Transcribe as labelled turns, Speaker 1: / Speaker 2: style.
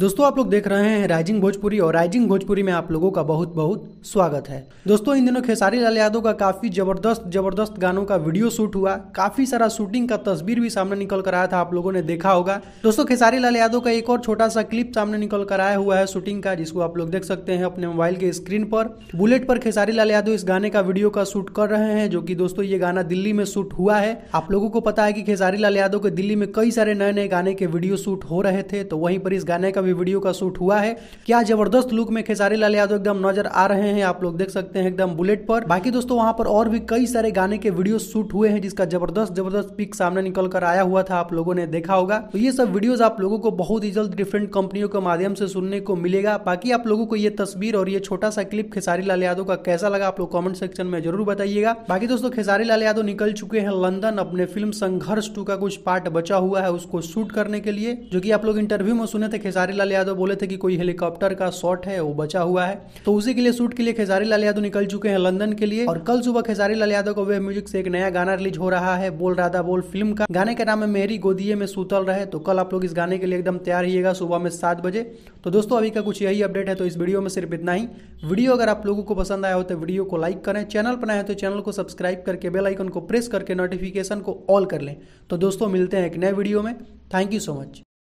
Speaker 1: दोस्तों आप लोग देख रहे हैं राइजिंग भोजपुरी और राइजिंग भोजपुरी में आप लोगों का बहुत बहुत स्वागत है दोस्तों इन दिनों खेसारी लाल यादव का काफी जबरदस्त जबरदस्त गानों का वीडियो शूट हुआ काफी सारा शूटिंग का तस्वीर भी सामने निकल कर आया था आप लोगों ने देखा होगा दोस्तों खेसारी लाल यादव का एक और छोटा सा क्लिप सामने निकल कर आया हुआ है शूटिंग का जिसको आप लोग देख सकते हैं अपने मोबाइल के स्क्रीन पर बुलेट पर खेसारी लाल यादव इस गाने का वीडियो का शूट कर रहे हैं जो की दोस्तों ये गाना दिल्ली में शूट हुआ है आप लोगों को पता है की खेसारी लाल यादव के दिल्ली में कई सारे नए नए गाने के वीडियो शूट हो रहे थे तो वहीं पर इस गाने का भी वीडियो का शूट हुआ है क्या जबरदस्त लुक में खेसारी लाल यादव एकदम नजर आ रहे हैं आप लोग देख सकते हैं एकदम बुलेट पर बाकी दोस्तों वहां पर और भी कई सारे गाने के वीडियो शूट हुए हैं जिसका जबरदस्त जबरदस्त पिक सामने निकल कर आया हुआ था आप लोगों ने देखा होगा तो ये सब वीडियोज आप लोगों को बहुत ही जल्द डिफरेंट कंपनियों के माध्यम से सुनने को मिलेगा बाकी आप लोगों को ये तस्वीर और ये छोटा सा क्लिप खेसारी लाल यादव का कैसा लगा आप लोग कॉमेंट सेक्शन में जरूर बताइएगा बाकी दोस्तों खेसारी लाल यादव निकल चुके हैं लंदन अपने फिल्म संघर्ष टू का कुछ पार्ट बचा हुआ है उसको शूट करने के लिए जो की आप लोग इंटरव्यू में सुने थे खेसारी खेसारी लाल यादव बोले थे कि कोई हेलीकॉप्टर का शॉट है वो बचा हुआ है तो उसी के लिए शूट के लिए खेसारी लाल यादव निकल चुके हैं लंदन के लिए और कल सुबह खेसारी लाल यादव को वे म्यूजिक से एक नया गाना रिलीज हो रहा है बोल राधा बोल फिल्म का गाने का नाम है मेरी गोदिये में सूतल रहे तो कल आप लोग इस गाने के लिए एकदम तैयार रहिएगा सुबह में सात बजे तो दोस्तों अभी का कुछ यही अपडेट है तो इस वीडियो में सिर्फ इतना ही वीडियो अगर आप लोगों को पसंद आया हो तो वीडियो को लाइक करें चैनल पर आए तो चैनल को सब्सक्राइब करके बेल आइकन को प्रेस करके नोटिफिकेशन को ऑल कर लें तो दोस्तों मिलते हैं एक नए वीडियो में थैंक यू सो मच